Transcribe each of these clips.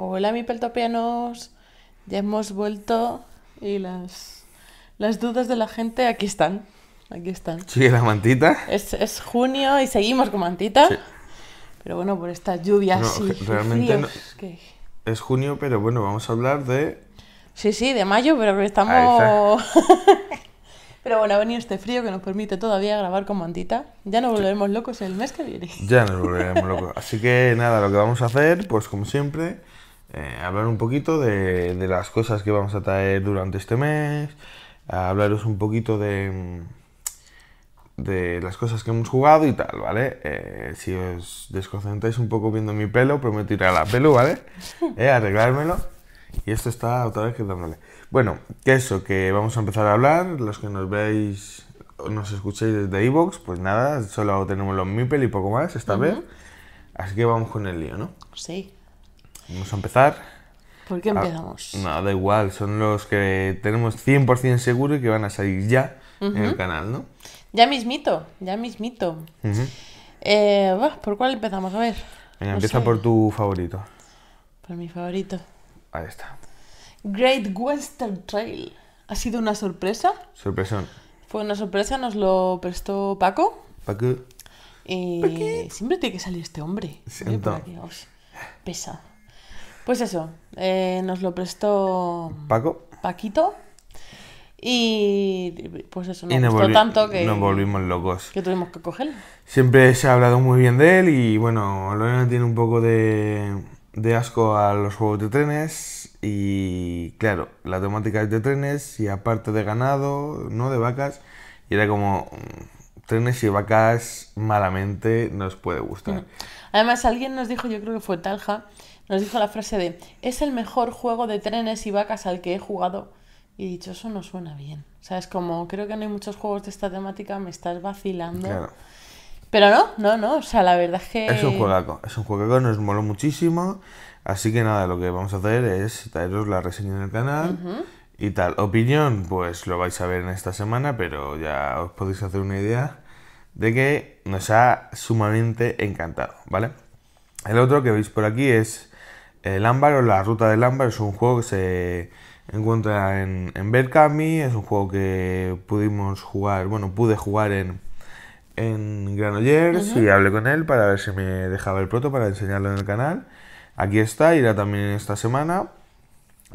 Hola, mi peltopianos. Ya hemos vuelto y las, dudas de la gente aquí están. Aquí están. Sí, la mantita. Es, junio y seguimos con mantita. Pero bueno, por estas lluvias realmente es junio, pero bueno, vamos a hablar de... Sí, sí, de mayo, pero estamos... pero bueno, ha venido este frío que nos permite todavía grabar con mantita. Ya nos volveremos locos el mes que viene. Ya nos volveremos locos. Así que nada, lo que vamos a hacer, pues como siempre, eh, hablar un poquito de, las cosas que vamos a traer durante este mes, hablaros un poquito de, las cosas que hemos jugado y tal, ¿vale? Eh, si os desconcentráis un poco viendo mi pelo, prometo pues ir a la pelo, ¿vale? Eh, arreglármelo. Y esto está otra vez quedándole. Bueno, que eso, que vamos a empezar a hablar. Los que nos veis o nos escuchéis desde Evox, pues nada, solo tenemos los Mipel y poco más esta bien. vez. Así que vamos con el lío, ¿no? Sí. Vamos a empezar. ¿Por qué ah, empezamos? nada no, da igual, son los que tenemos 100% seguro y que van a salir ya en el canal, ¿no? Ya mismito, ya mismito. mito eh, ¿Por cuál empezamos? A ver. empieza por tu favorito. Por mi favorito. Ahí está. Great Western Trail. ¿Ha sido una sorpresa? Sorpresa. Fue una sorpresa, nos lo prestó Paco. Paco. siempre tiene que salir este hombre. Siento. pesa. Pues eso, eh, nos lo prestó Paco. Paquito. Y pues eso, nos, gustó tanto que nos volvimos locos. Que tuvimos que cogerlo. Siempre se ha hablado muy bien de él y bueno, Lorena tiene un poco de, de asco a los juegos de trenes y claro, la temática es de trenes y aparte de ganado, no de vacas, y era como mm, trenes y vacas malamente nos puede gustar. Además alguien nos dijo, yo creo que fue Talja, nos dijo la frase de, es el mejor juego de trenes y vacas al que he jugado. Y dicho, eso no suena bien. O sea, es como, creo que no hay muchos juegos de esta temática, me estás vacilando. Claro. Pero no, no, no, o sea, la verdad es que... Es un juegaco, es un juegaco, nos moló muchísimo. Así que nada, lo que vamos a hacer es traeros la reseña en el canal. Y tal, opinión, pues lo vais a ver en esta semana, pero ya os podéis hacer una idea de que nos ha sumamente encantado, ¿vale? El otro que veis por aquí es el ámbar o la ruta del ámbar es un juego que se encuentra en, en Berkami, es un juego que pudimos jugar, bueno, pude jugar en, en Granollers y hablé con él para ver si me dejaba el proto para enseñarlo en el canal. Aquí está, irá también esta semana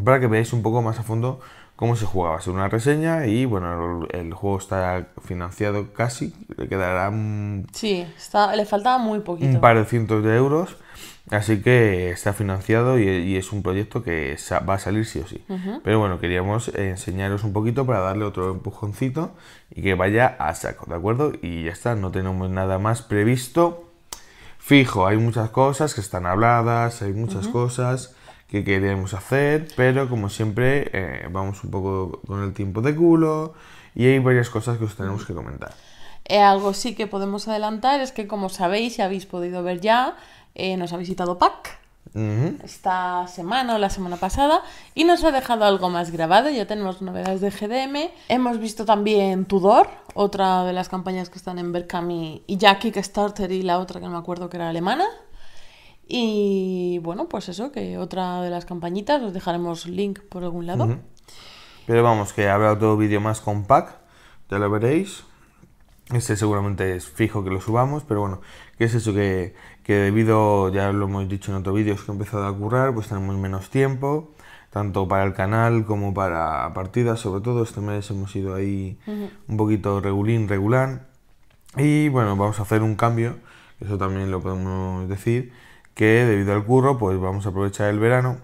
para que veáis un poco más a fondo cómo se jugaba. Hacer una reseña y bueno, el, juego está financiado casi, le quedará... Sí, le faltaba muy poquito. Un par de cientos de euros, así que está financiado y, es un proyecto que va a salir sí o sí. Pero bueno, queríamos enseñaros un poquito para darle otro empujoncito y que vaya a saco, ¿de acuerdo? Y ya está, no tenemos nada más previsto. Fijo, hay muchas cosas que están habladas, hay muchas cosas que queremos hacer, pero como siempre eh, vamos un poco con el tiempo de culo y hay varias cosas que os tenemos que comentar. Eh, algo sí que podemos adelantar es que como sabéis y habéis podido ver ya, eh, nos ha visitado Pac esta semana o la semana pasada y nos ha dejado algo más grabado, ya tenemos novedades de GDM, hemos visto también Tudor, otra de las campañas que están en Berkami y Jackie Kickstarter y la otra que no me acuerdo que era alemana. Y bueno, pues eso, que otra de las campañitas, os dejaremos link por algún lado. Pero vamos, que habrá otro vídeo más compact ya lo veréis. Este seguramente es fijo que lo subamos, pero bueno, que es eso que, debido, ya lo hemos dicho en otro vídeo, que he empezado a currar, pues tenemos menos tiempo, tanto para el canal como para partidas, sobre todo este mes hemos ido ahí un poquito regulín, regular. Y bueno, vamos a hacer un cambio, eso también lo podemos decir, que debido al curro, pues vamos a aprovechar el verano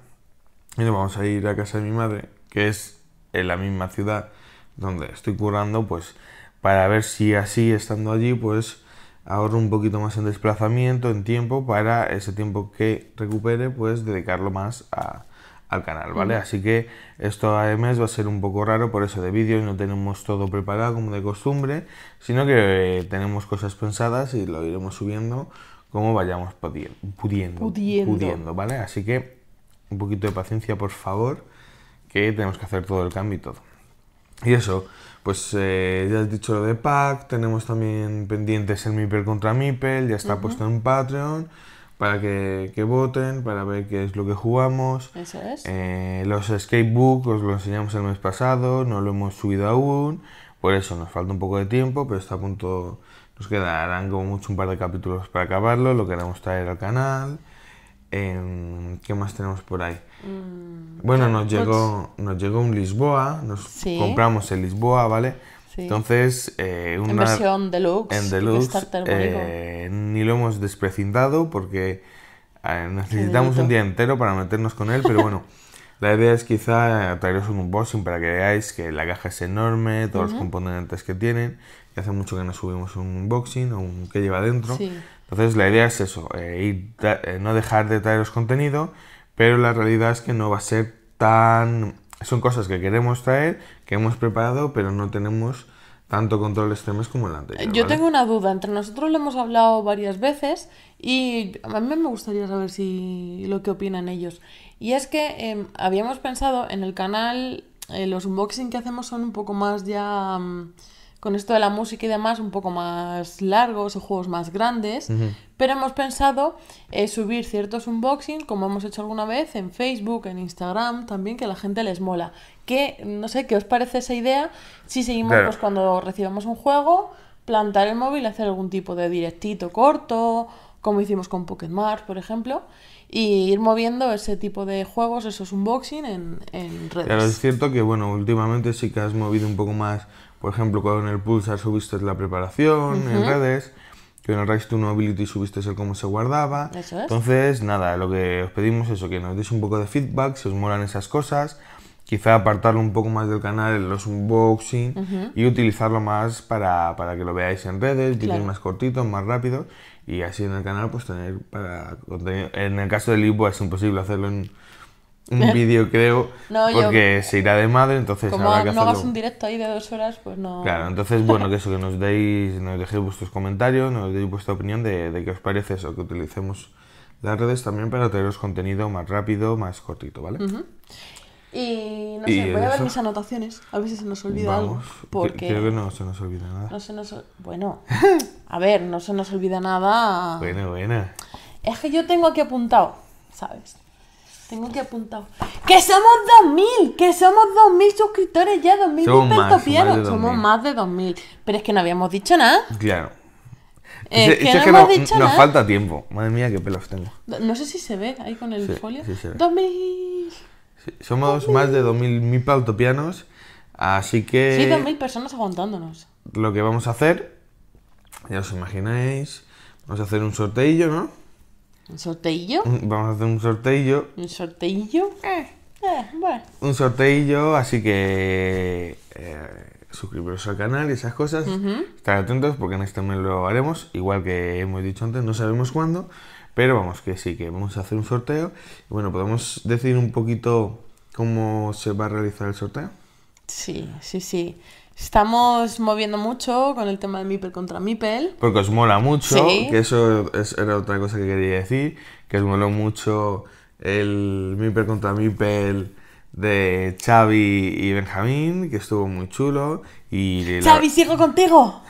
y nos vamos a ir a casa de mi madre, que es en la misma ciudad donde estoy currando, pues para ver si así estando allí, pues ahorro un poquito más en desplazamiento, en tiempo, para ese tiempo que recupere, pues dedicarlo más a, al canal, ¿vale? Así que esto mes va a ser un poco raro, por eso de y no tenemos todo preparado como de costumbre, sino que tenemos cosas pensadas y lo iremos subiendo como vayamos pudiendo, pudiendo, ¿vale? Así que un poquito de paciencia, por favor, que tenemos que hacer todo el cambio y todo. Y eso, pues eh, ya has dicho lo de pack, tenemos también pendientes el MIPEL contra MIPEL, ya está puesto en Patreon para que, voten, para ver qué es lo que jugamos. Eso es. Eh, los skatebooks os lo enseñamos el mes pasado, no lo hemos subido aún, por eso nos falta un poco de tiempo, pero está a punto nos quedarán como mucho un par de capítulos para acabarlo, lo queremos traer al canal. Em, ¿Qué más tenemos por ahí? Mm, bueno, nos llegó, nos llegó un Lisboa, nos compramos el Lisboa, ¿vale? Entonces, eh, una en versión deluxe, en deluxe eh, ni lo hemos desprecindado porque eh, necesitamos un día entero para meternos con él, pero bueno, la idea es quizá traeros un unboxing para que veáis que la caja es enorme, todos los componentes que tienen, hace mucho que no subimos un unboxing o un que lleva dentro. Entonces la idea es eso, eh, eh, no dejar de traeros contenido, pero la realidad es que no va a ser tan... Son cosas que queremos traer, que hemos preparado, pero no tenemos tanto control este mes como el anterior. Yo tengo una duda, entre nosotros lo hemos hablado varias veces y a mí me gustaría saber si lo que opinan ellos. Y es que em, habíamos pensado en el canal, eh, los unboxing que hacemos son un poco más ya... Mm, con esto de la música y demás un poco más largos o juegos más grandes, pero hemos pensado eh, subir ciertos unboxing, como hemos hecho alguna vez, en Facebook, en Instagram, también que a la gente les mola. Que, no sé, ¿qué os parece esa idea? Si seguimos pues, cuando recibamos un juego, plantar el móvil, hacer algún tipo de directito corto, como hicimos con Pokémon por ejemplo y ir moviendo ese tipo de juegos, esos unboxing en, en redes. Claro, es cierto que, bueno, últimamente sí que has movido un poco más por ejemplo, con el Pulsar subiste la preparación en redes, que en el Rise to Nobility subiste el cómo se guardaba. Entonces, nada, lo que os pedimos es eso, que nos deis un poco de feedback, si os molan esas cosas, quizá apartarlo un poco más del canal los unboxing y utilizarlo más para, para, que lo veáis en redes, vídeos más cortitos, más rápido, y así en el canal pues tener para contenido. En el caso del Ibu es imposible hacerlo en un vídeo, creo, porque se irá de madre, entonces como no hagas un directo ahí de dos horas, pues no... Claro, entonces, bueno, que eso, que nos deis, nos dejéis vuestros comentarios, nos deis vuestra opinión de, de qué os parece eso, que utilicemos las redes también para traeros contenido más rápido, más cortito, ¿vale? Y no sé, voy a ver mis anotaciones, a ver si se nos olvida Porque... Creo que no se nos olvida nada. No se nos... Bueno, a ver, no se nos olvida nada. Bueno, buena. Es que yo tengo aquí apuntado, ¿sabes? Tengo que apuntar. ¡Que somos 2000! ¡Que somos 2000 suscriptores ya! ¡2000 somos somos, más de 2000. Pero es que no habíamos dicho nada. Claro. Eh, es que, nos falta tiempo. Madre mía, qué pelos tengo. No sé si se ve ahí con el folio. 2000. somos más de 2000 mil Así que. Sí, 2000 personas aguantándonos. Lo que vamos a hacer, ya os imagináis, vamos a hacer un sorteillo, ¿no? ¿Un sorteillo? Vamos a hacer un sorteillo. ¿Un sorteillo? Eh. Eh, un sorteillo, así que eh, suscribiros al canal y esas cosas. Estar atentos porque en este mes lo haremos, igual que hemos dicho antes, no sabemos cuándo. Pero vamos, que sí, que vamos a hacer un sorteo. bueno, ¿podemos decir un poquito cómo se va a realizar el sorteo? Sí, sí, sí. Estamos moviendo mucho con el tema de Mipel contra Mipel. Porque os mola mucho, que eso era otra cosa que quería decir, que os moló mucho el Mipel contra Mipel de Xavi y Benjamín, que estuvo muy chulo. Y sigo contigo!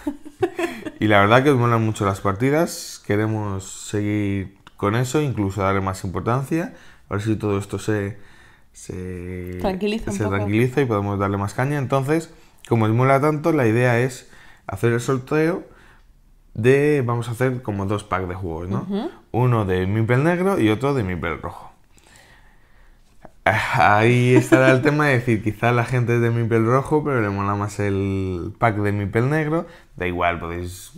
y la verdad que os molan mucho las partidas, queremos seguir con eso, incluso darle más importancia, a ver si todo esto se... Se tranquiliza, se tranquiliza y podemos darle más caña. Entonces, como es mola tanto, la idea es hacer el sorteo de. Vamos a hacer como dos packs de juegos, ¿no? Uno de mi pel negro y otro de mi Mipel rojo. Ah, ahí estará el tema de decir, quizá la gente es de Mipel rojo, pero le mola más el pack de mi pel negro. Da igual, podéis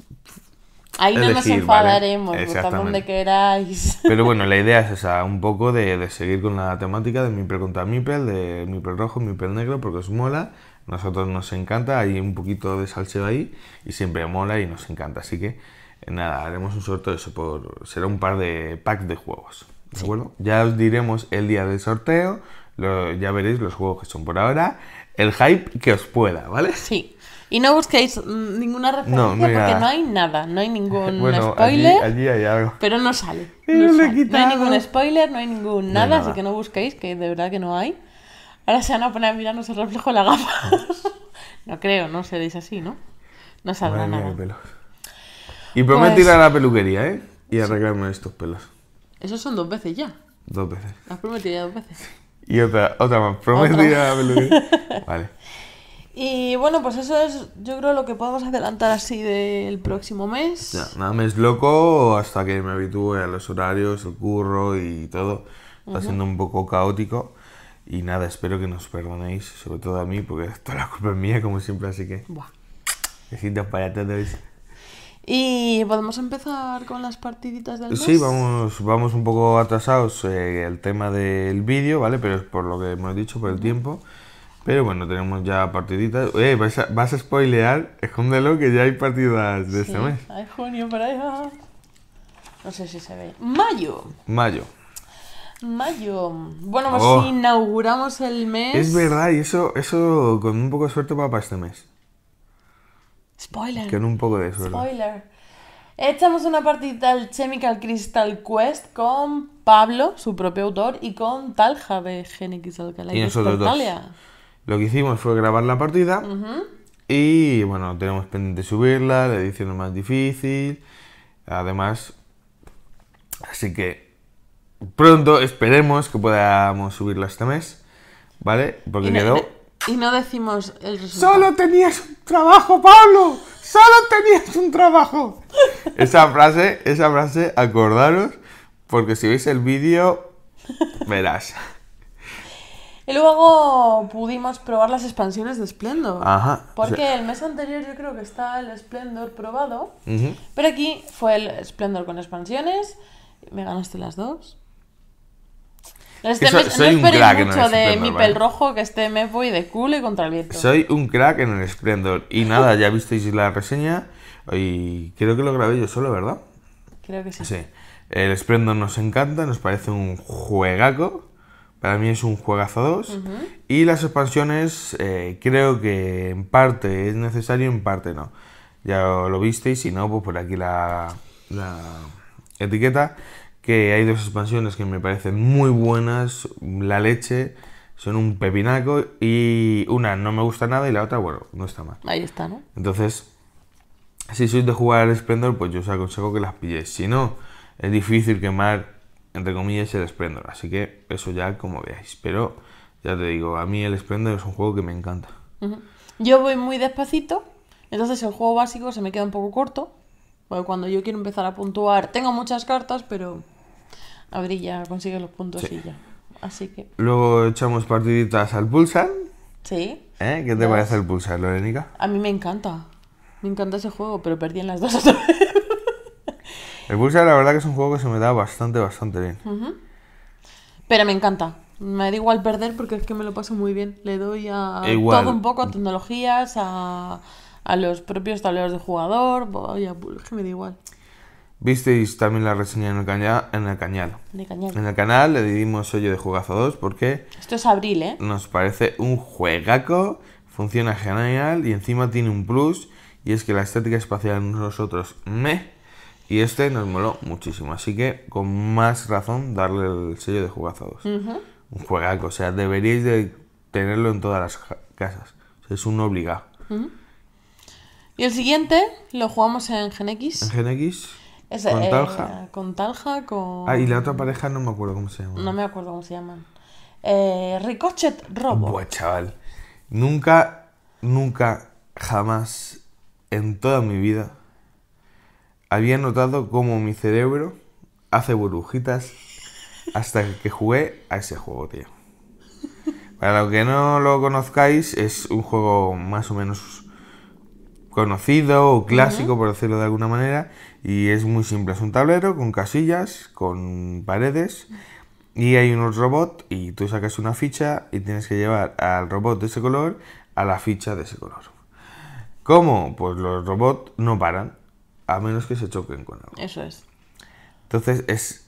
Ahí no nos enfadaremos, ¿vale? donde queráis. Pero bueno, la idea es esa, un poco de, seguir con la temática de mi contra Mipel, de Mipel rojo, Mipel negro, porque os mola. Nosotros nos encanta, hay un poquito de salseo ahí y siempre mola y nos encanta. Así que nada, haremos un sorteo de eso por. será un par de packs de juegos. ¿De Ya os diremos el día del sorteo, lo, ya veréis los juegos que son por ahora, el hype que os pueda, ¿vale? Sí. Y no busquéis mm, ninguna referencia porque no hay nada, no hay ningún spoiler. Pero no sale. No, hay ningún spoiler, no hay ningún nada, así que no busquéis, que de verdad que no hay. Ahora se van a poner a mirarnos el reflejo de la gafa. no creo, no se así, ¿no? No saldrá nada. Y prometí pues- a la peluquería, ¿eh? Y arreglarme estos pelos. Esos son dos veces ya. Dos veces. Las prometí ya dos veces. Y otra, otra más. Prometí ir a la peluquería. vale. Y bueno, pues eso es, yo creo, lo que podemos adelantar así del próximo mes. Ya, nada, mes loco hasta que me habitúe a los horarios, el curro y todo. Está siendo un poco caótico. Y nada, espero que nos perdonéis, sobre todo a mí, porque toda la culpa es mía, como siempre, así que. Buah. para Y podemos empezar con las partiditas del mes. Sí, vamos, vamos un poco atrasados eh, el tema del vídeo, ¿vale? Pero es por lo que hemos dicho, por el tiempo. Pero bueno, tenemos ya partiditas. Eh, vas a, spoilear, escóndelo, que ya hay partidas de este mes. Hay junio para allá. No sé si se ve. Mayo. Mayo. Mayo. Bueno, pues oh. inauguramos el mes. Es verdad, y eso, eso con un poco de suerte va para este mes. Spoiler. Con un poco de suerte. Spoiler. Echamos una partida al Chemical Crystal Quest con Pablo, su propio autor, y con Talja de Genix Alcalá. Y nosotros dos. Lo que hicimos fue grabar la partida. Y bueno, tenemos pendiente subirla, la edición es más difícil. Además, así que pronto esperemos que podamos subirlo este mes, ¿vale? Porque quedó... Y no decimos el resultado. ¡Solo tenías un trabajo, Pablo! ¡Solo tenías un trabajo! esa frase, esa frase, acordaros, porque si veis el vídeo, verás. Y luego pudimos probar las expansiones de Splendor. Ajá. Porque el mes anterior yo creo que está el Splendor probado. Pero aquí fue el Splendor con expansiones. Me ganaste las dos soy un crack mucho de mi pel rojo que este me voy de culo y contra el Soy un crack en el Splendor Y nada, ya visteis la reseña y creo que lo grabé yo solo, ¿verdad? Creo que sí. Sí. El Splendor nos encanta, nos parece un juegaco. Para mí es un juegazo 2. Y las expansiones eh, creo que en parte es necesario, en parte no. Ya lo visteis, y no, pues por aquí la etiqueta hay dos expansiones que me parecen muy buenas, la leche, son un pepinaco y una no me gusta nada y la otra, bueno, no está mal. Ahí está, ¿no? Entonces, si sois de jugar al Splendor, pues yo os aconsejo que las pilléis. Si no, es difícil quemar, entre comillas, el Splendor, así que eso ya como veáis. Pero ya te digo, a mí el Splendor es un juego que me encanta. Yo voy muy despacito, entonces el juego básico se me queda un poco corto, porque cuando yo quiero empezar a puntuar, tengo muchas cartas, pero Abrilla, ya consigue los puntos y ya. Así que... Luego echamos partiditas al Pulsar. Sí. ¿Eh? ¿Qué te parece el Pulsar, Lorénica? A mí me encanta. Me encanta ese juego, pero perdí en las dos otra El Pulsar, la verdad, que es un juego que se me da bastante, bastante bien. Pero me encanta. Me da igual perder porque es que me lo paso muy bien. Le doy a e todo un poco, a tecnologías, a, los propios tableros de jugador. A Pulsar que me da igual. Visteis también la reseña en el, caña, en el cañal. En el canal le dimos sello de jugazo 2 porque... Esto es abril, ¿eh? Nos parece un juegaco, funciona genial y encima tiene un plus y es que la estética espacial nosotros me y este nos moló muchísimo. Así que con más razón darle el sello de jugazo 2. Un juegaco, o sea, deberíais de tenerlo en todas las casas. es un obligado. Y el siguiente lo jugamos en GenX. En GenX con eh, Talja. Con Ah, y la otra pareja no me acuerdo cómo se llama. No me acuerdo cómo se llaman. Eh, Ricochet Robo. Buah, chaval. Nunca, nunca, jamás en toda mi vida había notado cómo mi cerebro hace burbujitas hasta que jugué a ese juego, tío. Para los que no lo conozcáis, es un juego más o menos conocido o clásico, por decirlo de alguna manera, y es muy simple, es un tablero con casillas, con paredes y hay unos robots y tú sacas una ficha y tienes que llevar al robot de ese color a la ficha de ese color. ¿Cómo? Pues los robots no paran, a menos que se choquen con algo. Eso es. Entonces es...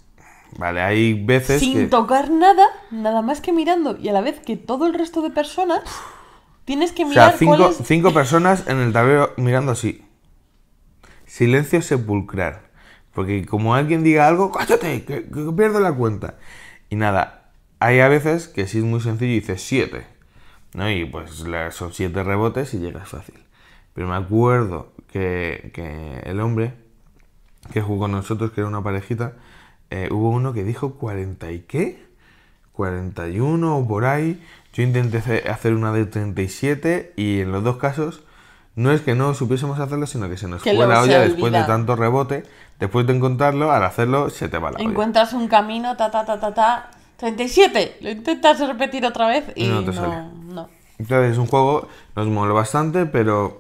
Vale, hay veces... Sin tocar nada, nada más que mirando y a la vez que todo el resto de personas... Tienes que mirar. O cinco personas en el tablero mirando así. Silencio sepulcral. Porque como alguien diga algo, cállate, que, pierdo la cuenta. Y nada, hay a veces que si es muy sencillo y dices 7. ¿no? Y pues son siete rebotes y llegas fácil. Pero me acuerdo que, el hombre que jugó con nosotros, que era una parejita, eh, hubo uno que dijo 40 y qué, 41 o por ahí. Yo intenté hacer una de 37 y en los dos casos no es que no supiésemos hacerlo, sino que se nos fue la olla después de tanto rebote, después de encontrarlo, al hacerlo se te va la Encuentras un camino, ta, ta, ta, ta, ta, 37, lo intentas repetir otra vez y no, no, es un juego, nos mola bastante, pero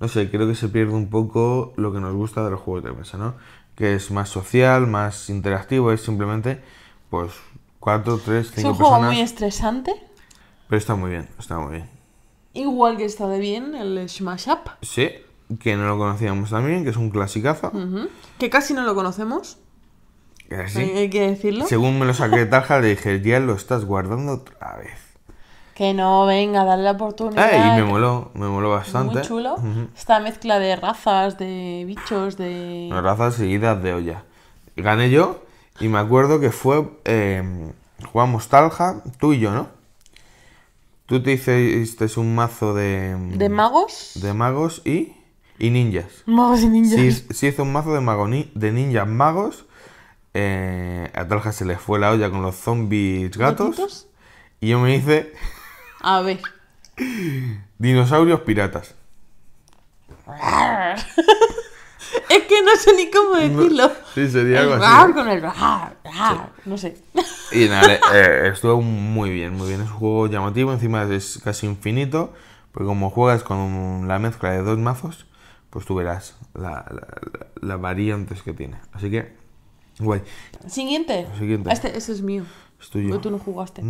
no sé, creo que se pierde un poco lo que nos gusta de los juegos de mesa, ¿no? Que es más social, más interactivo, es simplemente, pues, cuatro, tres, cinco personas. Es un juego muy estresante. Pero está muy bien, está muy bien. Igual que está de bien el Smash Up. Sí, que no lo conocíamos también, que es un clasicazo. Que casi no lo conocemos. Sí. Hay que decirlo. Según me lo saqué de le dije, ya lo estás guardando otra vez. Que no, venga, dale la oportunidad. Eh, y me moló, me moló bastante. Muy chulo. Esta mezcla de razas, de bichos, de. razas seguidas de olla. Gané yo y me acuerdo que fue. Eh, jugamos Talja, tú y yo, ¿no? Tú te hiciste un mazo de... Mm, ¿De magos? De magos y... Y ninjas. Magos y ninjas. Sí, hizo un mazo de, de ninjas magos. Eh, a Talja se le fue la olla con los zombies gatos. Y yo me hice... A ver. Dinosaurios piratas. Es que no sé ni cómo decirlo. sí, sería algo el con el rar, no sé. Y nada, eh, estuvo muy bien, muy bien. Es un juego llamativo, encima es casi infinito, porque como juegas con la mezcla de dos mazos, pues tú verás las variantes que tiene. Así que, guay. Siguiente. Siguiente. Este, es mío. Es tuyo. Tú no jugaste.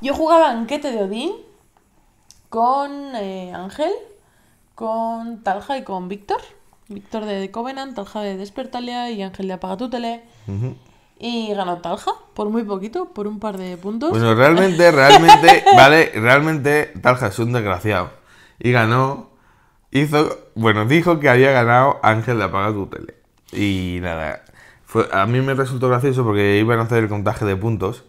Yo jugaba Banquete de Odín con eh, Ángel, con Talja y con Víctor. Víctor de Covenant, Talja de Despertalia y Ángel de Apagatutele. Y ganó Talja por muy poquito, por un par de puntos. Bueno, realmente, realmente, vale, realmente Talja es un desgraciado. Y ganó, hizo, bueno, dijo que había ganado Ángel de Apagatutele. Y nada, fue, a mí me resultó gracioso porque iban a hacer el contaje de puntos.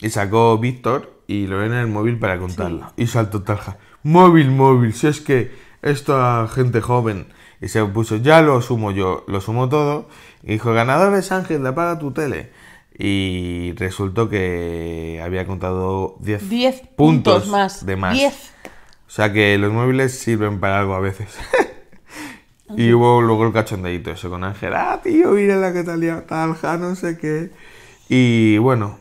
Y sacó Víctor y lo ven en el móvil para contarlo. Y saltó Talja. Móvil, móvil, si es que esta gente joven y se puso, ya lo sumo yo, lo sumo todo. Y dijo, es Ángel, apaga tu tele. Y resultó que había contado 10 puntos, más. de más. O sea que los móviles sirven para algo a veces. y hubo luego el cachondeito eso con Ángel. Ah, tío, mira la que talía tal, no sé qué. Y bueno,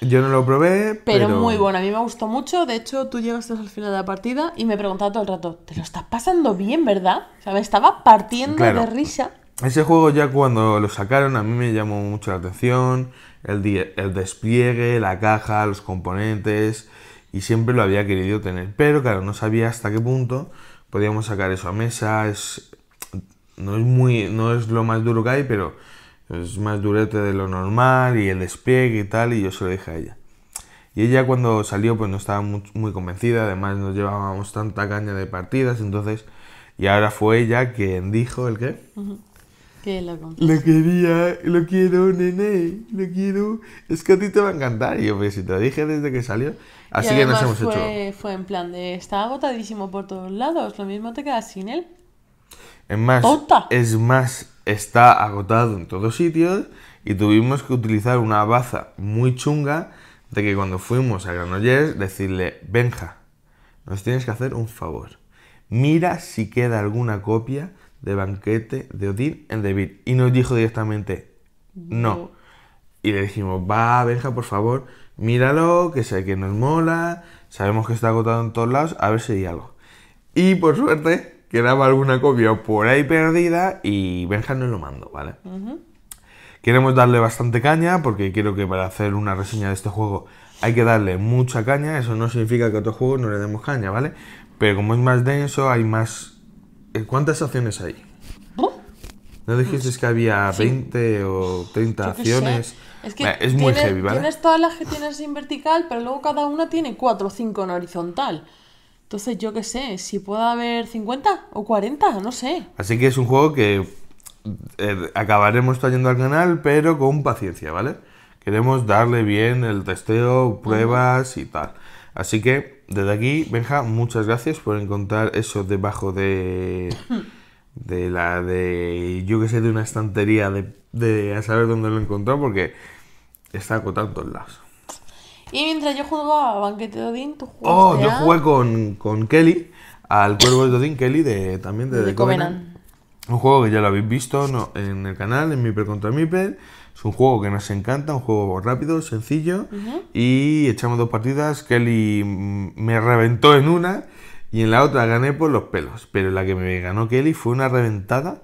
yo no lo probé, pero... muy bueno, a mí me gustó mucho. De hecho, tú llegaste al final de la partida y me preguntaba todo el rato, ¿te lo estás pasando bien, verdad? O sea, me estaba partiendo de risa. Ese juego ya cuando lo sacaron a mí me llamó mucho la atención, el, el despliegue, la caja, los componentes, y siempre lo había querido tener. Pero claro, no sabía hasta qué punto podíamos sacar eso a mesa. no, es muy, no es lo más duro que hay, pero es más durete de lo normal y el despliegue y tal, y yo se lo dije a ella. Y ella cuando salió pues no estaba muy, convencida, además nos llevábamos tanta caña de partidas, entonces, y ahora fue ella quien dijo el qué. Que lo, quería, lo quiero, nene, lo quiero. Es que a ti te va a encantar. Y yo, pues si te lo dije desde que salió. Así que nos hemos hecho. Fue en plan de. Está agotadísimo por todos lados. Lo mismo te quedas sin él. Es más, es más, está agotado en todos sitios y tuvimos que utilizar una baza muy chunga de que cuando fuimos a Granollers decirle, Benja, nos tienes que hacer un favor. Mira si queda alguna copia de banquete de Odín en David. Y nos dijo directamente, no. Y le dijimos, va, Benja, por favor, míralo, que sé que nos mola, sabemos que está agotado en todos lados, a ver si hay algo. Y por suerte, Quedaba alguna copia por ahí perdida y Benjamin nos lo mando, ¿vale? Queremos darle bastante caña porque quiero que para hacer una reseña de este juego hay que darle mucha caña. Eso no significa que a otro juego no le demos caña, ¿vale? Pero como es más denso, hay más... Eh, ¿Cuántas acciones hay? Oh. ¿No dijiste que había 20 o 30 acciones? Es, que muy tienes, Tienes todas las que tienes en vertical, pero luego cada una tiene 4 o 5 en horizontal. Entonces, yo qué sé, si puede haber 50 o 40, no sé. Así que es un juego que eh, acabaremos trayendo al canal, pero con paciencia, ¿vale? Queremos darle bien el testeo, pruebas y tal. Así que, desde aquí, Benja, muchas gracias por encontrar eso debajo de. Hmm. de la de. yo qué sé, de una estantería de, saber dónde lo encontró porque está acotando en todos y mientras yo jugaba a Banquete de Odín, tú jugaste Oh, yo jugué con, Kelly, al Cuervo de Odín, Kelly, de, también de, de Covenant. Un juego que ya lo habéis visto en el canal, en Miper contra Miper. Es un juego que nos encanta, un juego rápido, sencillo. Y echamos dos partidas. Kelly mm, me reventó en una y en la otra gané por los pelos. Pero la que me ganó Kelly fue una reventada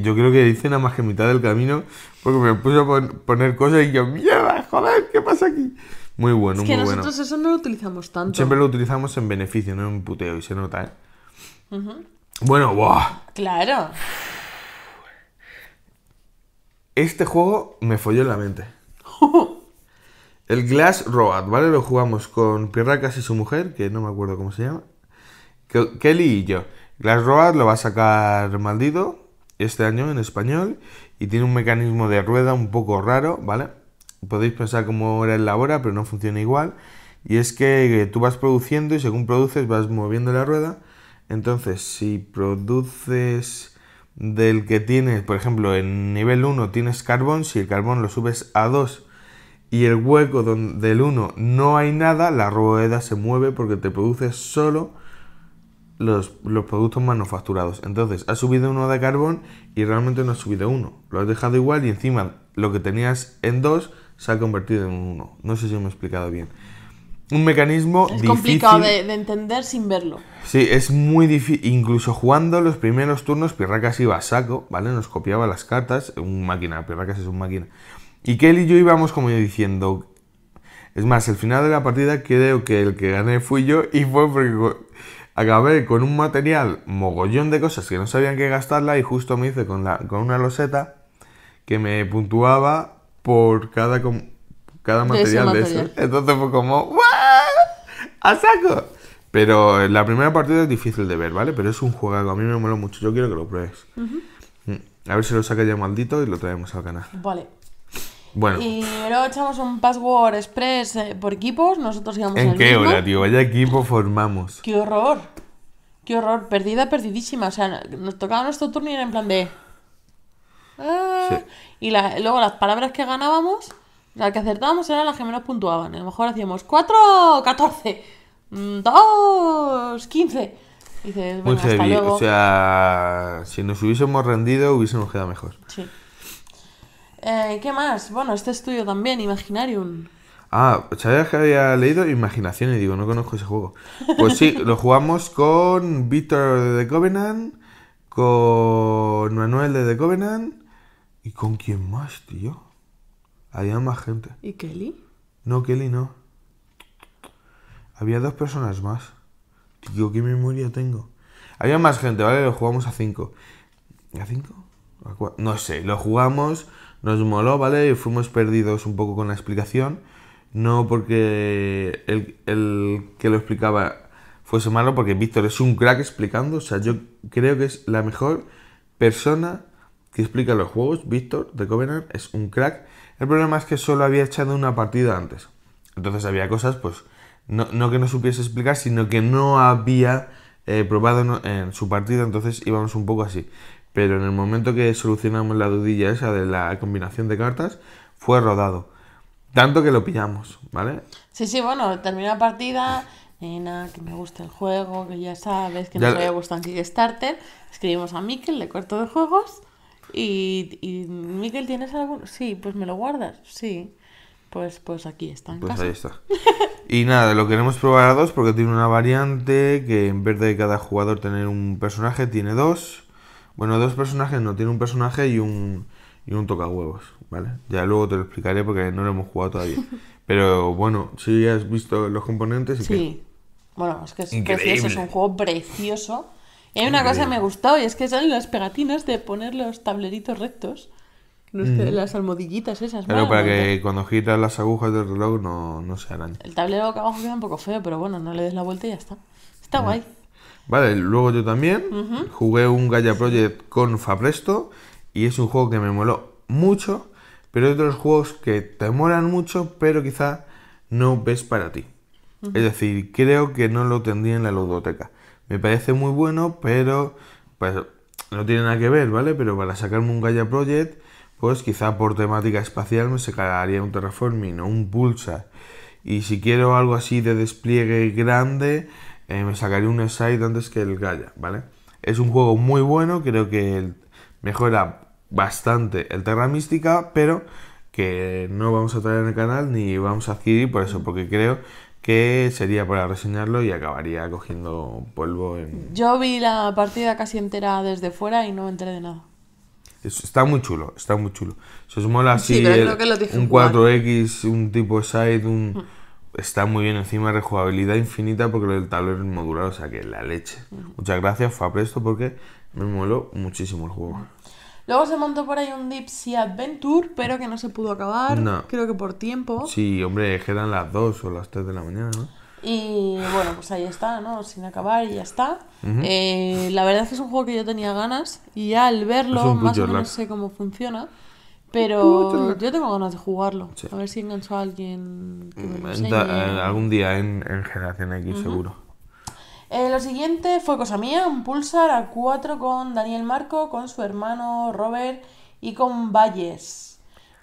yo creo que hice nada más que mitad del camino porque me puse a poner cosas y yo, mierda, joder, ¿qué pasa aquí? Muy bueno, es que nosotros eso no lo utilizamos tanto. Siempre lo utilizamos en beneficio, no en puteo, y se nota, ¿eh? Bueno, ¡buah! Claro. Este juego me folló en la mente. El Glass Road, ¿vale? Lo jugamos con Pierracas y su mujer, que no me acuerdo cómo se llama. Kelly y yo. Glass Road lo va a sacar Maldito, este año en español y tiene un mecanismo de rueda un poco raro, ¿vale? Podéis pensar cómo era en la hora, pero no funciona igual. Y es que eh, tú vas produciendo y según produces vas moviendo la rueda. Entonces, si produces del que tienes, por ejemplo, en nivel 1 tienes carbón, si el carbón lo subes a 2 y el hueco del 1 no hay nada, la rueda se mueve porque te produces solo los, productos manufacturados. Entonces, has subido uno de carbón y realmente no has subido uno. Lo has dejado igual y encima lo que tenías en dos se ha convertido en uno. No sé si me he explicado bien. Un mecanismo es complicado de, entender sin verlo. Sí, es muy difícil. Incluso jugando los primeros turnos, Pirracas iba a saco, ¿vale? Nos copiaba las cartas. Un máquina, Pirracas es un máquina. Y Kelly y yo íbamos como yo diciendo. Es más, el final de la partida creo que el que gané fui yo y fue porque acabé con un material mogollón de cosas que no sabían qué gastarla y justo me hice con, la, con una loseta que me puntuaba por cada, cada material, de eso. Entonces fue como ¡Wow! ¡A saco! Pero la primera partida es difícil de ver, ¿vale? Pero es un juego a mí me moló mucho. Yo quiero que lo pruebes. Mm, a ver si lo saca ya maldito y lo traemos al canal. Vale. Y luego echamos un password express eh, por equipos, nosotros íbamos ¿En, qué hora, tío? Vaya equipo formamos. ¡Qué horror! ¡Qué horror! Perdida, perdidísima. O sea, nos tocaba nuestro turno y era en plan de... Ah". Y luego las palabras que ganábamos, las que acertábamos eran las que menos puntuaban. A lo mejor hacíamos 4, 14, 2, 15. dices, Muy hasta luego. O sea, si nos hubiésemos rendido, hubiésemos quedado mejor. Sí. Eh, ¿Qué más? Bueno, este estudio también, Imaginarium. Ah, ¿sabías que había leído Imaginación? Y digo, no conozco ese juego. Pues sí, lo jugamos con Víctor de The Covenant, con Manuel de The Covenant y con quién más, tío. Había más gente. ¿Y Kelly? No, Kelly no. Había dos personas más. Tío, qué memoria tengo. Había más gente, ¿vale? Lo jugamos a cinco. ¿A cinco? ¿A no sé, lo jugamos nos moló, ¿vale? Y fuimos perdidos un poco con la explicación. No porque el, que lo explicaba fuese malo, porque Víctor es un crack explicando. O sea, yo creo que es la mejor persona que explica los juegos. Víctor de Covenant es un crack. El problema es que solo había echado una partida antes. Entonces había cosas, pues, no, que no supiese explicar, sino que no había eh, probado en, su partida. Entonces íbamos un poco así. Pero en el momento que solucionamos la dudilla esa de la combinación de cartas, fue rodado. Tanto que lo pillamos, ¿vale? Sí, sí, bueno, terminó la partida, nada, que me gusta el juego, que ya sabes que no nos había gustado en Kickstarter. Escribimos a Miquel de Cuarto de Juegos y, y Miquel, ¿tienes algún...? Sí, pues me lo guardas, sí. Pues, pues aquí está. En pues ahí está. y nada, lo queremos probar a dos porque tiene una variante que en vez de cada jugador tener un personaje, tiene dos. Bueno, dos personajes, no, tiene un personaje y un, y un huevos, ¿vale? Ya luego te lo explicaré porque no lo hemos jugado todavía. Pero bueno, sí has visto los componentes y Sí, bueno, es que es es un juego precioso. Y hay una cosa que me gustado y es que son las pegatinas de poner los tableritos rectos. Las almohadillitas esas. Pero para que cuando giras las agujas del reloj no, no se hagan. El tablero acá abajo queda un poco feo, pero bueno, no le des la vuelta y ya está. Está guay. Vale, luego yo también jugué un Gaia Project con Fabresto y es un juego que me moló mucho, pero otros juegos que te molan mucho, pero quizá no ves para ti. Es decir, creo que no lo tendría en la ludoteca. Me parece muy bueno, pero pues, no tiene nada que ver, ¿vale? Pero para sacarme un Gaia Project, pues quizá por temática espacial me sacaría un Terraforming o un Pulsar. Y si quiero algo así de despliegue grande, eh, me sacaría un Side antes que el Gaia, ¿vale? Es un juego muy bueno, creo que mejora bastante el Terra Mística, pero que no vamos a traer en el canal ni vamos a adquirir por eso, porque creo que sería para reseñarlo y acabaría cogiendo polvo en... Yo vi la partida casi entera desde fuera y no entré de nada. Está muy chulo, está muy chulo. Se os mola así sí, un 4X, un tipo side, un... Mm está muy bien encima, rejugabilidad infinita porque el tablero es modular, o sea que la leche. Muchas gracias, Muchas gracias, presto porque me moló muchísimo el juego. Luego se montó por ahí un Deep Sea Adventure, pero que no se pudo acabar, creo que por tiempo. Sí, hombre, eran las 2 o las 3 de la mañana, ¿no? Y bueno, pues ahí está, ¿no? Sin acabar y ya está. Eh, la verdad es que es un juego que yo tenía ganas y al verlo más o menos sé cómo funciona. Pero yo tengo ganas de jugarlo. A ver si engancho a alguien. Mm, eh, algún día en, en Generación X, seguro. Eh, lo siguiente fue cosa mía: un Pulsar a 4 con Daniel Marco, con su hermano Robert y con Valles.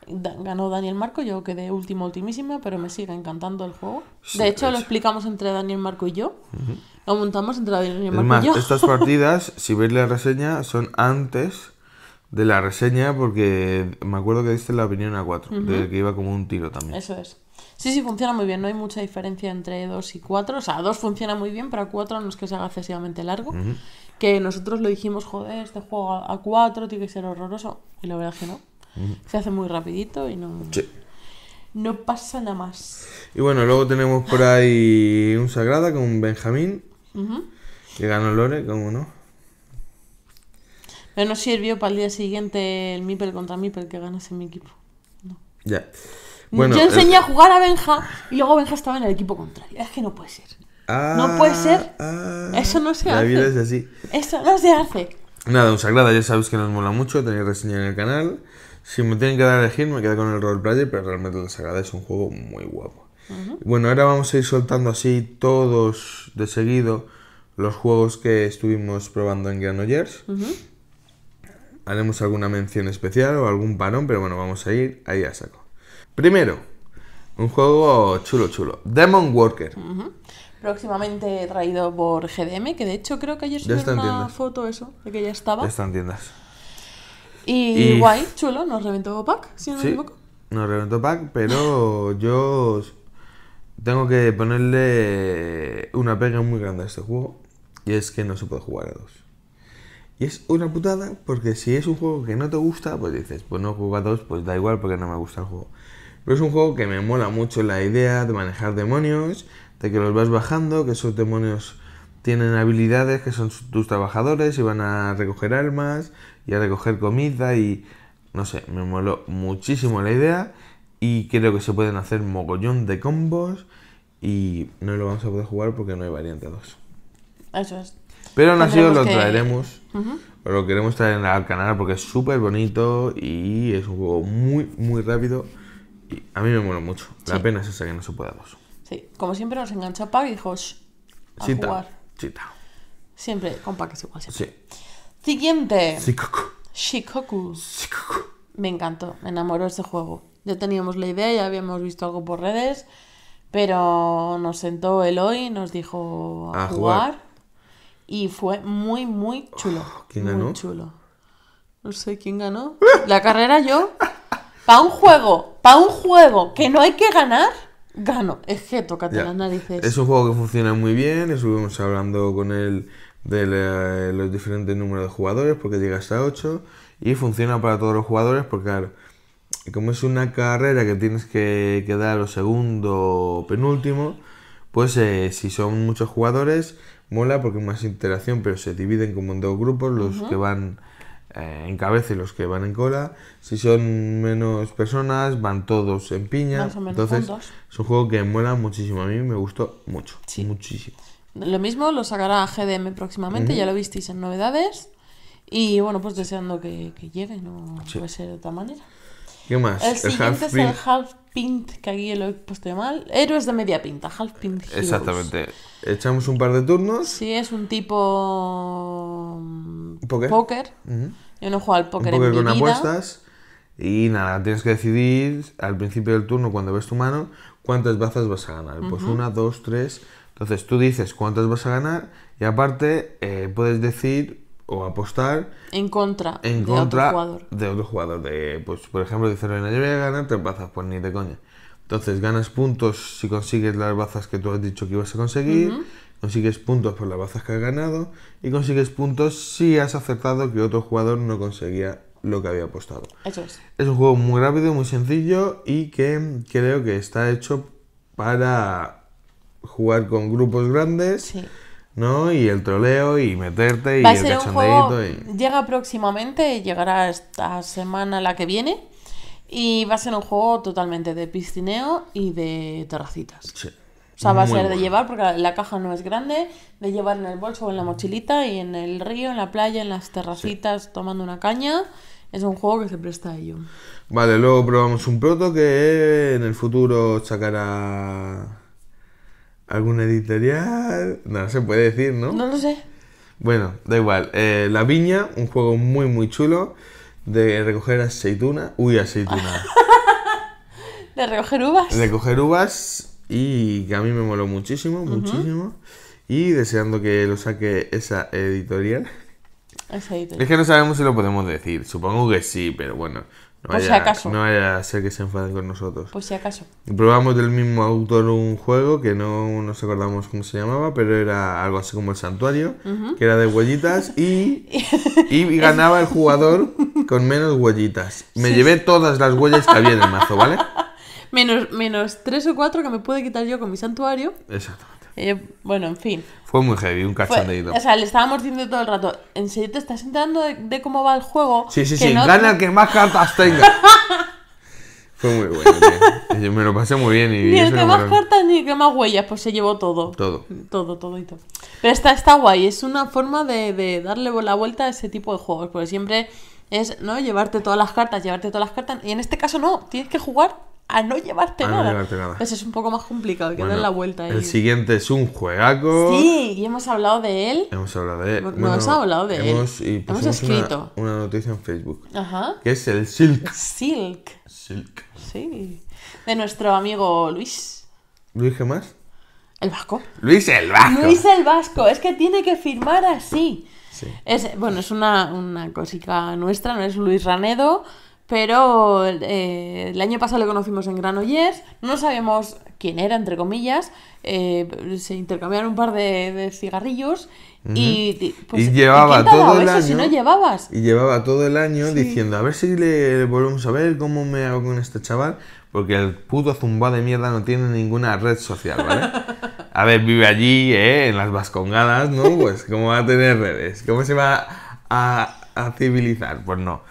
ganó Daniel Marco, yo quedé último, ultimísima, pero me sigue encantando el juego. de hecho, lo explicamos entre Daniel Marco y yo. Lo montamos entre Daniel Marco y yo. Estas partidas, si veis la reseña, son antes de la reseña porque me acuerdo que diste la opinión a 4, de que iba como un tiro también. Eso es. Sí, sí, funciona muy bien. No hay mucha diferencia entre 2 y 4. O sea, 2 funciona muy bien, pero a 4 no es que se haga excesivamente largo. Que nosotros lo dijimos, joder, este juego a 4 tiene que ser horroroso. Y la verdad es que no. Se hace muy rapidito y no... No pasa nada más. Y bueno, luego tenemos por ahí un Sagrada con Benjamín. Que gana Lore, cómo no. Pero no sirvió para el día siguiente el Mipel contra Mipel que ganase mi equipo. Ya. Yo enseñé eh, a jugar a Benja y luego Benja estaba en el equipo contrario. Es que no puede ser. no ah, puede ser. Ah. Eso no se hace. La vida es así. Eso no se hace. Nada, un sagrada, ya sabes que nos mola mucho, tenéis reseña en el canal. Si me tienen que dar a elegir, me quedo con el roleplayer, pero realmente la sagrada es un juego muy guapo. Bueno, ahora vamos a ir soltando así todos de seguido los juegos que estuvimos probando en Granollers haremos alguna mención especial o algún parón, pero bueno, vamos a ir ahí a saco. Primero, un juego chulo, chulo. Demon Worker. Próximamente traído por GDM, que de hecho creo que ayer subieron una foto eso, de que ya estaba. Ya está en tiendas. Y, guay, chulo, nos reventó pack, si no me equivoco. Nos reventó pack, pero yo tengo que ponerle una pega muy grande a este juego. Y es que no se puede jugar a dos. Y es una putada porque si es un juego que no te gusta, pues dices, pues no juego a dos, pues da igual porque no me gusta el juego. Pero es un juego que me mola mucho la idea de manejar demonios, de que los vas bajando, que esos demonios tienen habilidades que son tus trabajadores y van a recoger almas y a recoger comida y no sé, me moló muchísimo la idea y creo que se pueden hacer mogollón de combos y no lo vamos a poder jugar porque no hay variante 2. Eso es. Pero aún así os lo traeremos. Que... lo queremos traer al canal porque es súper bonito y es un juego muy, muy rápido. Y a mí me mola mucho. La pena es esa que no se pueda dos. Sí, como siempre nos engancha Pac y dijo, a jugar. Chita. Siempre con Pac es igual. Siempre. Sí. Siguiente. Shikoku. Shikoku. Me encantó, me enamoró este juego. Ya teníamos la idea, ya habíamos visto algo por redes, pero nos sentó Eloy y nos dijo a, jugar. Y fue muy, muy chulo. Ah, ¿Quién ganó? Muy chulo. No sé quién ganó. La carrera yo. Para un juego, para un juego que no hay que ganar, gano. Es que tócate las narices. Es un juego que funciona muy bien. Estuvimos hablando con él de los diferentes números de jugadores porque llega hasta 8 y funciona para todos los jugadores porque claro, como es una carrera que tienes que quedar o segundo o penúltimo, pues eh, si son muchos jugadores mola porque más interacción, pero se dividen como en dos grupos, los que van eh, en cabeza y los que van en cola. Si son menos personas, van todos en piña. Entonces, es un juego que mola muchísimo. A mí me gustó mucho. Sí. Muchísimo. Lo mismo lo sacará GDM próximamente, ya lo visteis en novedades. Y bueno, pues deseando que, que llegue, no puede ser de otra manera. ¿Qué más? El, siguiente es el Half Pint, que aquí lo he puesto mal. Héroes de media pinta, Half Pint Exactamente. Echamos un par de turnos. Sí, es un tipo. Mm, póker. Yo no juego al póker, en mi con apuestas. Y nada, tienes que decidir al principio del turno, cuando ves tu mano, cuántas bazas vas a ganar. Pues una, dos, tres. Entonces tú dices cuántas vas a ganar y aparte eh, puedes decir o apostar en contra, de, otro jugador. de otro jugador. De, pues, por ejemplo, dices, no, yo voy a ganar tres bazas, pues ni de coña. Entonces ganas puntos si consigues las bazas que tú has dicho que ibas a conseguir, consigues puntos por las bazas que has ganado y consigues puntos si has acertado que otro jugador no conseguía lo que había apostado. Eso es. Es un juego muy rápido, muy sencillo y que creo que está hecho para jugar con grupos grandes. Sí ¿no? Y el troleo y meterte y Va a ser un Llega próximamente, llegará esta semana la que viene. Y va a ser un juego totalmente de piscineo y de terracitas. O sea, va a ser de llevar, porque la, caja no es grande, de llevar en el bolso o en la mochilita y en el río, en la playa, en las terracitas, tomando una caña. Es un juego que se presta a ello. Vale, luego probamos un proto que en el futuro sacará alguna editorial. No, se puede decir, ¿no? No lo sé. Bueno, da igual. Eh, la Viña, un juego muy, muy chulo de recoger aceituna. Uy, aceituna. de recoger uvas. De recoger uvas y que a mí me moló muchísimo, muchísimo. Y deseando que lo saque esa editorial. esa editorial. Es que no sabemos si lo podemos decir. Supongo que sí, pero bueno. No vaya, acaso. No a ser que se enfaden con nosotros. Por si acaso. Probamos del mismo autor un juego que no nos acordamos cómo se llamaba, pero era algo así como el santuario, que era de huellitas y, y ganaba el jugador con menos huellitas. Me llevé todas las huellas que había en el mazo, ¿vale? Menos, menos tres o cuatro que me puede quitar yo con mi santuario. Exacto. Eh, bueno, en fin. Fue muy heavy, un cachondeído. o sea, le estábamos diciendo todo el rato, ¿en serio te estás enterando de, cómo va el juego? Sí, sí, sí, no gana el que más cartas tenga. Fue muy bueno, me lo pasé muy bien. Y ni el que más cartas ni el que más huellas, pues se llevó todo. Todo. Todo, todo y todo. Pero está, está guay, es una forma de, de darle la vuelta a ese tipo de juegos, porque siempre es, ¿no? Llevarte todas las cartas, llevarte todas las cartas. Y en este caso no, tienes que jugar a no llevarte, nada. No pues es un poco más complicado que dar la vuelta El siguiente es un juegaco. Sí, y hemos hablado de él. Hemos hablado de él. hemos hemos escrito. Una, noticia en Facebook. Ajá. Que es el Silk. Silk. Silk. Sí. De nuestro amigo Luis. ¿Luis qué más? El Vasco. Luis el Vasco. Luis el Vasco. Es que tiene que firmar así. Sí. Es, bueno, es una, una cosica nuestra, no es Luis Ranedo pero eh, el año pasado le conocimos en Granollers, no sabíamos quién era, entre comillas, eh, se intercambiaron un par de, cigarrillos pues, y, llevaba todo el año no llevabas? y llevaba todo el año diciendo a ver si le volvemos a ver cómo me hago con este chaval porque el puto zumba de mierda no tiene ninguna red social, ¿vale? A ver, vive allí, ¿eh? En las vascongadas, ¿no? Pues, ¿cómo va a tener redes? ¿Cómo se va a, a civilizar? Pues no.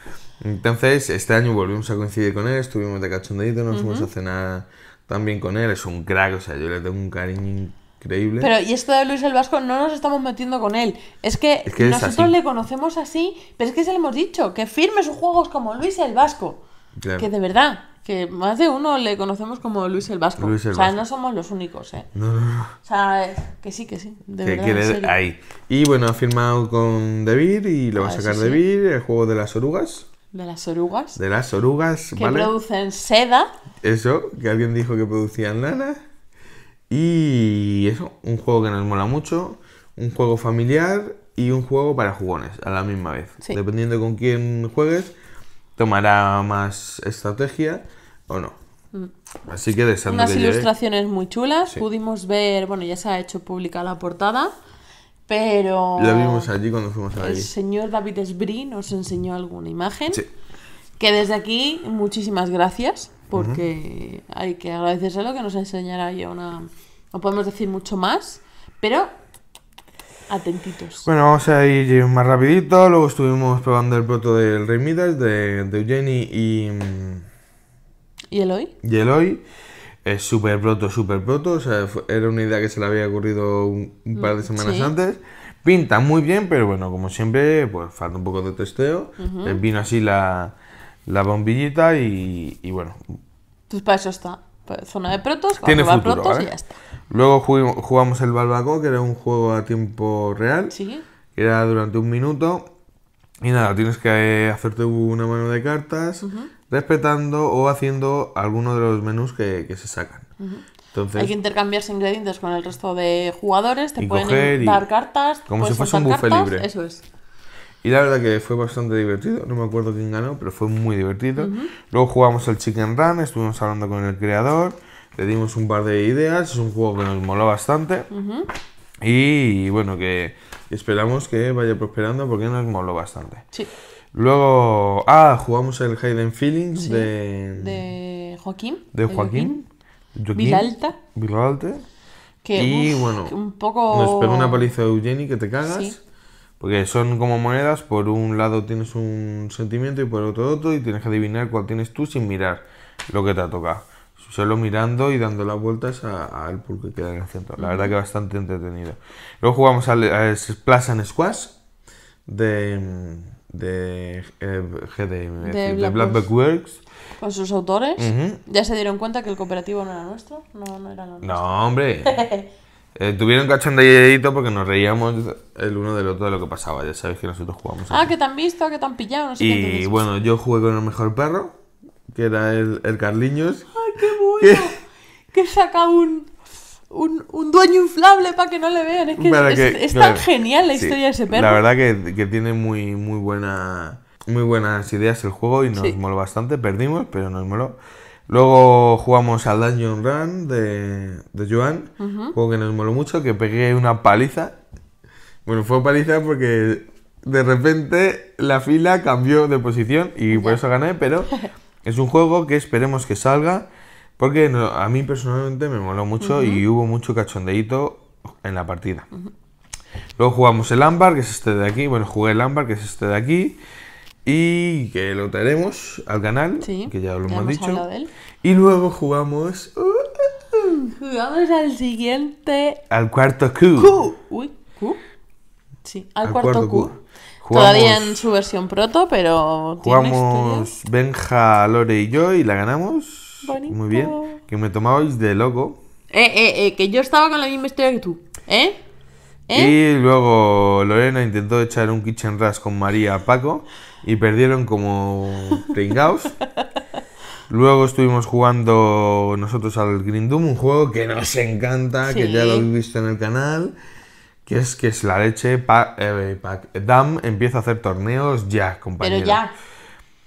Entonces, este año volvimos a coincidir con él, estuvimos de cachondeito, nos fuimos a cenar también con él, es un crack, o sea, yo le tengo un cariño increíble. Pero, y esto de Luis el Vasco, no nos estamos metiendo con él, es que, nosotros le conocemos así, pero es que se lo hemos dicho, que firme sus juegos como Luis el Vasco, que de verdad, que más de uno le conocemos como Luis el Vasco, o sea, no somos los únicos, ¿eh? O sea, que sí, que sí, de verdad. Que Ahí. Y bueno, ha firmado con David y lo ah, va a sacar David, el juego de las orugas. De las orugas. De las orugas, que producen seda. Eso, que alguien dijo que producían lana. Y eso, un juego que nos mola mucho, un juego familiar y un juego para jugones a la misma vez. Dependiendo con quién juegues, tomará más estrategia o no. Mm. Así que deseando Unas ilustraciones muy chulas. Pudimos ver, bueno, ya se ha hecho pública la portada. Pero. Lo vimos allí cuando fuimos El señor David Esbrí nos enseñó alguna imagen. Que desde aquí, muchísimas gracias, porque hay que agradecérselo que nos enseñara ya una. No podemos decir mucho más, pero atentitos. Bueno, vamos a ir más rapidito. Luego estuvimos probando el proto del Rey Midas, de, de Eugenie y. Mm, ¿Y Eloy? Y Eloy. Es súper broto, súper broto. O sea, era una idea que se le había ocurrido un, par de mm, semanas antes. Pinta muy bien, pero bueno, como siempre, pues falta un poco de testeo. Eh, vino así la, la bombillita y, y, bueno. Pues para eso está. Zona de protos, Tiene futuro, protos y ya está. Luego jugamos el Balbaco, que era un juego a tiempo real. Sí. Era durante un minuto. Y nada, tienes que hacerte una mano de cartas respetando o haciendo alguno de los menús que, que se sacan. Entonces, Hay que intercambiarse ingredientes con el resto de jugadores, te pueden dar cartas. Como si fuese un buffet libre. Eso es. Y la verdad que fue bastante divertido, no me acuerdo quién ganó, pero fue muy divertido. Luego jugamos el Chicken Run, estuvimos hablando con el creador, le dimos un par de ideas, es un juego que nos moló bastante. y, bueno, que esperamos que vaya prosperando porque nos moló bastante. Sí. Luego, ah, jugamos el Hayden Feelings de, de Joaquín. De Joaquín. Joaquín, y bueno, un poco... nos pegó una paliza de Eugeni que te cagas. Porque son como monedas, por un lado tienes un sentimiento y por otro otro, y tienes que adivinar cuál tienes tú sin mirar lo que te ha tocado. Solo mirando y dando las vueltas al pool que queda en el centro. La verdad que bastante entretenido. Luego jugamos al, Splash and Squash de de eh, de, Works. Con sus autores. Ya se dieron cuenta que el cooperativo no era nuestro. No, no era nuestro. No, hombre. eh, tuvieron cachondeadito porque nos reíamos el uno del otro de lo que pasaba. Ya sabéis que nosotros jugamos. Ah, que te han visto, que te han pillado. y bueno, yo jugué con el mejor perro, que era el, el Carliños. ¡Ay, qué bueno! que saca un un, dueño inflable para que no le vean. Es que es, tan genial la historia de ese perro. La verdad que, que tiene muy, muy, buena, muy buenas ideas el juego y nos moló bastante. Perdimos, pero nos moló. Luego jugamos al Dungeon Run de, de Joan, juego que nos moló mucho, que pegué una paliza. Bueno, fue paliza porque de repente la fila cambió de posición y por eso gané, pero es un juego que esperemos que salga porque a mí personalmente me moló mucho y hubo mucho cachondeíto en la partida. Luego jugamos el ámbar, que es este de aquí. Bueno, jugué el ámbar, que es este de aquí. Y que lo traeremos al canal, que ya lo hemos dicho. Y luego jugamos... Uh, uh, uh, jugamos al siguiente... Al cuarto Q. Q. Uy, Q. Sí, al, cuarto, Q. Todavía en su versión proto, pero... Jugamos Benja, Lore y yo y la ganamos. Muy bien. Que me tomabais de loco. Eh, eh, eh, que yo estaba con la misma historia que tú. Y luego Lorena intentó echar un kitchen rush con María Paco y perdieron como pringaos. Luego estuvimos jugando nosotros al Green Doom, un juego que nos encanta, que ya lo habéis visto en el canal, que es que es la leche. Pa, Dam empieza a hacer torneos ya, compañero. Pero ya.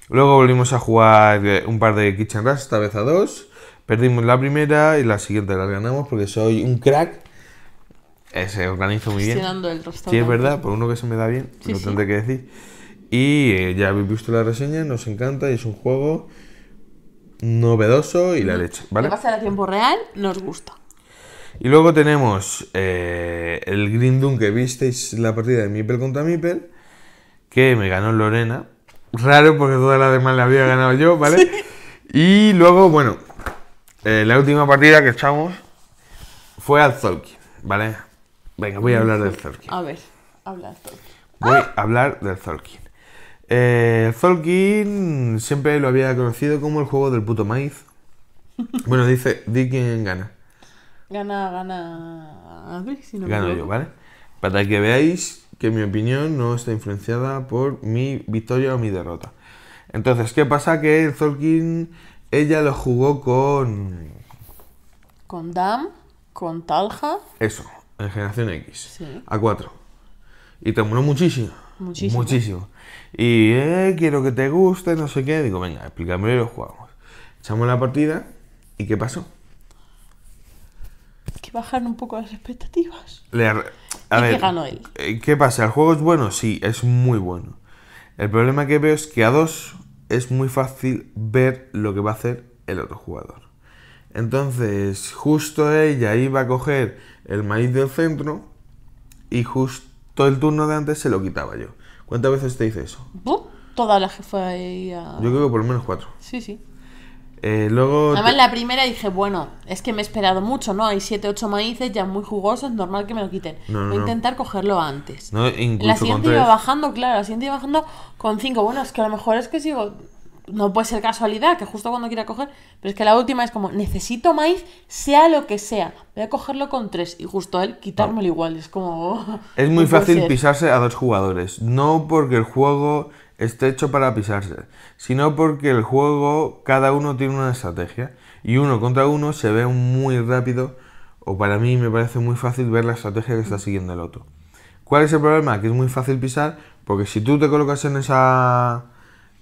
Luego volvimos a jugar eh, un par de Kitchen Rush, esta vez a dos. Perdimos la primera y la siguiente la ganamos porque soy un crack. Eh, se organiza muy bien. El sí, es verdad, por uno que se me da bien, tendré que decir. Y eh, ya habéis visto la reseña, nos encanta y es un juego novedoso y la leche, ¿vale? pasa a tiempo real, nos gusta. Y luego tenemos el Green Doom que visteis la partida de Mipel contra Mipel, que me ganó Lorena raro porque todas las demás las había ganado yo, ¿vale? Y luego, bueno, eh, la última partida que echamos fue al Zolkin, ¿vale? Venga, voy a hablar del Zolkin. A ver, habla Zolkin. Voy a hablar del Zolkin. Eh, Zolkin siempre lo había conocido como el juego del puto maíz. Bueno, dice, di quién gana. Gana, gana. A ver si no Gano yo, ¿vale? Para que veáis que mi opinión no está influenciada por mi victoria o mi derrota. Entonces, ¿qué pasa? Que el Tolkien, ella lo jugó con... Con Dam, con Talja. Eso, en Generación X. A 4. Y te muchísimo. Muchísimo. Muchísimo. Y eh, quiero que te guste, no sé qué. Digo, venga, explícame y lo jugamos. Echamos la partida y ¿qué pasó? bajar un poco las expectativas. y que ganó él. Eh, ¿Qué pasa? ¿El juego es bueno? Sí, es muy bueno. El problema que veo es que a dos es muy fácil ver lo que va a hacer el otro jugador. Entonces, justo ella iba a coger el maíz del centro y justo el turno de antes se lo quitaba yo. ¿Cuántas veces te hice eso? Todas las que fue ahí Yo creo que por lo menos cuatro. Sí, sí. Eh, luego Además, la primera dije, bueno, es que me he esperado mucho, ¿no? Hay 7, 8 maíces ya muy jugosos, normal que me lo quiten. Voy a intentar cogerlo antes. la siguiente iba bajando, claro, la siguiente iba bajando con 5. Bueno, es que a lo mejor es que sigo. No puede ser casualidad, que justo cuando quiera coger. Pero es que la última es como, necesito maíz, sea lo que sea. Voy a cogerlo con 3. Y justo él quitármelo ah. igual. Es como. es muy fácil pisarse a dos jugadores. No porque el juego esté hecho para pisarse, sino porque el juego cada uno tiene una estrategia y uno contra uno se ve muy rápido o para mí me parece muy fácil ver la estrategia que está siguiendo el otro. ¿Cuál es el problema? Que es muy fácil pisar porque si tú te colocas en esa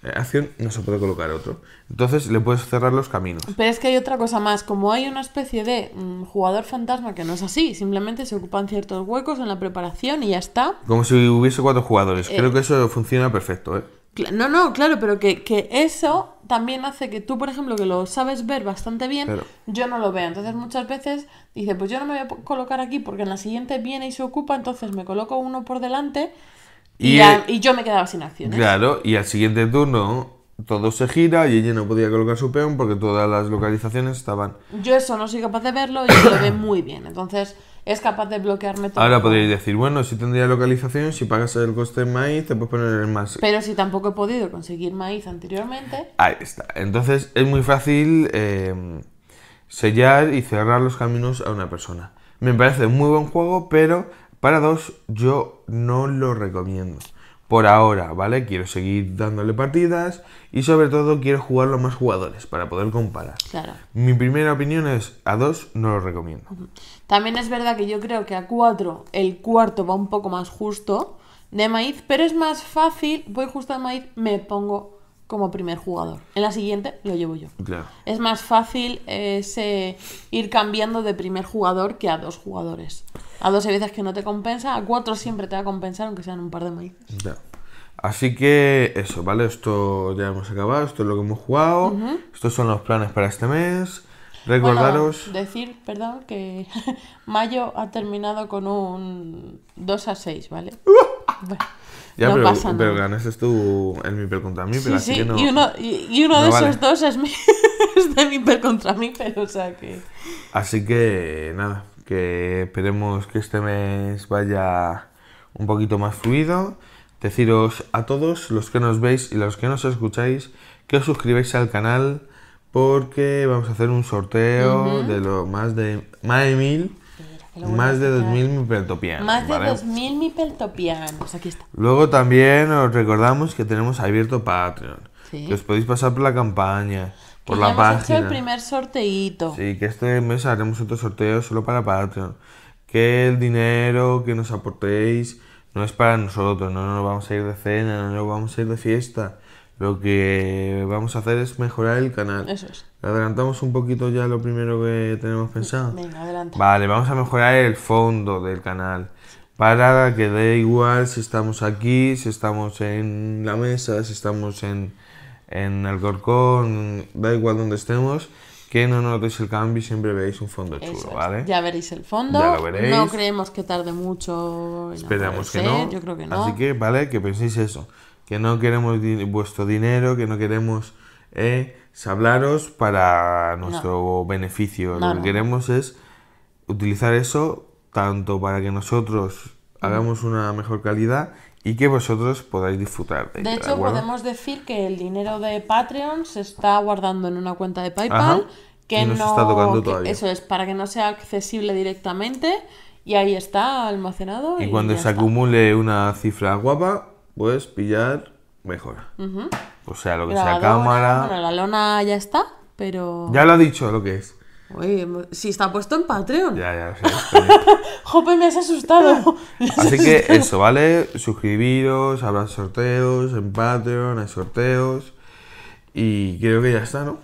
eh, acción no se puede colocar otro. Entonces le puedes cerrar los caminos. Pero es que hay otra cosa más, como hay una especie de mm, jugador fantasma que no es así, simplemente se ocupan ciertos huecos en la preparación y ya está. Como si hubiese cuatro jugadores, creo eh, que eso funciona perfecto, ¿eh? No, no, claro, pero que, eso también hace que tú, por ejemplo, que lo sabes ver bastante bien, yo no lo veo. Entonces muchas veces dice, pues yo no me voy a colocar aquí porque en la siguiente viene y se ocupa, entonces me coloco uno por delante y, yo me quedaba sin acciones. Claro, y al siguiente turno todo se gira y ella no podía colocar su peón porque todas las localizaciones estaban. Yo eso no soy capaz de verlo y lo ve muy bien. Entonces es capaz de bloquearme todo. Ahora podríais decir, bueno, si tendría localización, si pagas el coste de maíz, te puedes poner el más. Pero si tampoco he podido conseguir maíz anteriormente. Ahí está. Entonces es muy fácil eh, sellar y cerrar los caminos a una persona. Me parece un muy buen juego, pero para dos, yo no lo recomiendo. Por ahora, ¿vale? Quiero seguir dándole partidas y sobre todo quiero jugarlo a más jugadores para poder comparar. Claro. Mi primera opinión es, a dos no lo recomiendo. También es verdad que yo creo que a cuatro el cuarto va un poco más justo de maíz, pero es más fácil, voy justo a maíz, me pongo como primer jugador. En la siguiente lo llevo yo. Claro. Es más fácil eh, ir cambiando de primer jugador que a dos jugadores. A 12 veces que no te compensa, a cuatro siempre te va a compensar, aunque sean un par de maíz Así que eso, ¿vale? Esto ya hemos acabado, esto es lo que hemos jugado, estos son los planes para este mes. Recordaros. decir, perdón, que mayo ha terminado con un 2 a 6, ¿vale? ya, pero, pasa nada. pero ganaste tú el miper contra mí, pero así Que no, Y uno, y, uno de esos dos es, mi, es de contra mí, pero o sea que. Así que nada, que esperemos que este mes vaya un poquito más fluido. Deciros a todos los que nos veis y los que nos escucháis que os suscribáis al canal porque vamos a hacer un sorteo de lo más de más de mil más de 2000 mipeltopianos. Más ¿vale? de 2000 mipeltopianos, pues aquí está. Luego también os recordamos que tenemos abierto Patreon. Que os podéis pasar por la campaña. Por la ya página. primer Sí, que este mes haremos otro sorteo solo para Patreon. Que el dinero que nos aportéis no es para nosotros, no nos vamos a ir de cena, no nos vamos a ir de fiesta. Lo que vamos a hacer es mejorar el canal. Eso es. Adelantamos un poquito ya lo primero que tenemos pensado. Venga, adelante. Vale, vamos a mejorar el fondo del canal. Para que dé igual si estamos aquí, si estamos en la mesa, si estamos en en Alcorcón, da igual donde estemos, que no notéis el cambio y siempre veis un fondo chulo, ¿vale? Ya veréis el fondo. Ya lo veréis. No creemos que tarde mucho. En Esperamos que no. Yo creo que no. Así que, ¿vale? Que penséis eso. Que no queremos vuestro dinero, que no queremos eh, sablaros para nuestro beneficio. lo que queremos es utilizar eso tanto para que nosotros mm. hagamos una mejor calidad y que vosotros podáis disfrutar de, de hecho, podemos decir que el dinero de Patreon se está guardando en una cuenta de PayPal. Que no, está tocando todavía. Eso es, para que no sea accesible directamente. Y ahí está almacenado. Y, cuando se acumule una cifra guapa, pues pillar mejor. O sea, lo que sea cámara. bueno, la lona ya está, pero. Ya lo ha dicho lo que es. Oye, si está puesto en Patreon. Ya, ya, sí. Jope, me has asustado. Así que eso, ¿vale? Suscribiros, habrá sorteos en Patreon, hay sorteos. Y creo que ya está, ¿no?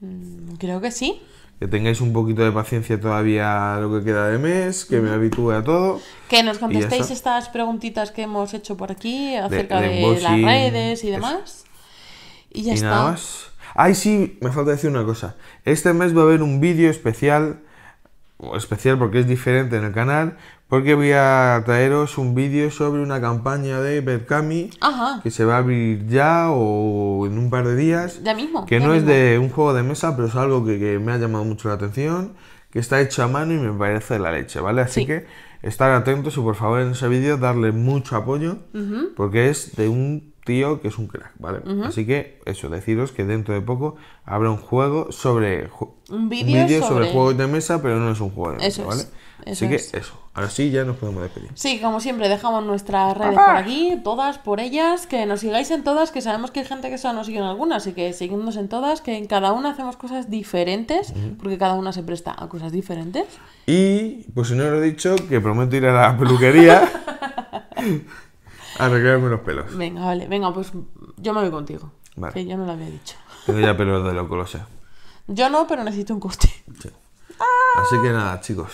Mm, creo que sí. Que tengáis un poquito de paciencia todavía lo que queda de mes, que me mm. habitúe a todo. Que nos contestéis estas preguntitas que hemos hecho por aquí acerca de, las redes y demás. Y ya está. Ahí sí, me falta decir una cosa. Este mes va a haber un vídeo especial, especial porque es diferente en el canal, porque voy a traeros un vídeo sobre una campaña de Berkami que se va a abrir ya o en un par de días. Ya mismo. Que no es de un juego de mesa, pero es algo que, me ha llamado mucho la atención, que está hecho a mano y me parece la leche, ¿vale? Así que estar atentos y por favor en ese vídeo darle mucho apoyo, porque es de un tío que es un crack, ¿vale? Así que eso, deciros que dentro de poco habrá un juego sobre... un vídeo sobre... juegos de mesa, pero no es un juego de mesa, ¿vale? Así que eso, ahora sí ya nos podemos despedir. Sí, como siempre, dejamos nuestras redes por aquí, todas por ellas, que nos sigáis en todas, que sabemos que hay gente que solo nos sigue en algunas, así que seguidnos en todas, que en cada una hacemos cosas diferentes, porque cada una se presta a cosas diferentes. Y, pues si no lo he dicho, que prometo ir a la peluquería. Arreglarme los pelos. Venga, vale. Venga, pues yo me voy contigo. Vale. Que yo no lo había dicho. Tengo ya pelos de lo sé. Yo no, pero necesito un coste. Así que nada, chicos.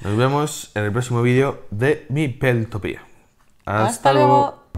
Nos vemos en el próximo vídeo de mi peltopía. Hasta, luego.